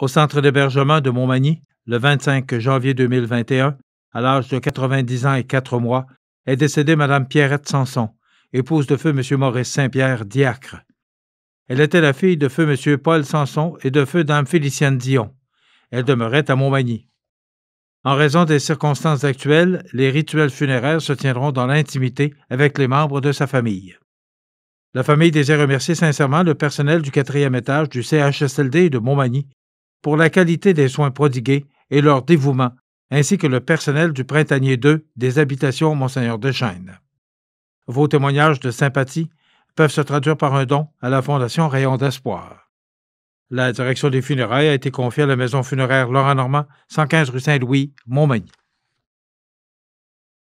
au centre d'hébergement de Montmagny le 25 janvier 2021, à l'âge de 90 ans et 4 mois, est décédée Mme Pierrette Sanson, épouse de feu M. Maurice Saint-Pierre, diacre. Elle était la fille de feu M. Paul Sanson et de feu Dame Félicienne Dion. Elle demeurait à Montmagny. En raison des circonstances actuelles, les rituels funéraires se tiendront dans l'intimité avec les membres de sa famille. La famille désire remercier sincèrement le personnel du quatrième étage du CHSLD de Montmagny pour la qualité des soins prodigués et leur dévouement, ainsi que le personnel du Printanier 2 des habitations Monseigneur de Chêne. Vos témoignages de sympathie peuvent se traduire par un don à la Fondation Rayon d'Espoir. La direction des funérailles a été confiée à la maison funéraire Laurent Normand, 115 rue Saint-Louis, Montmagny.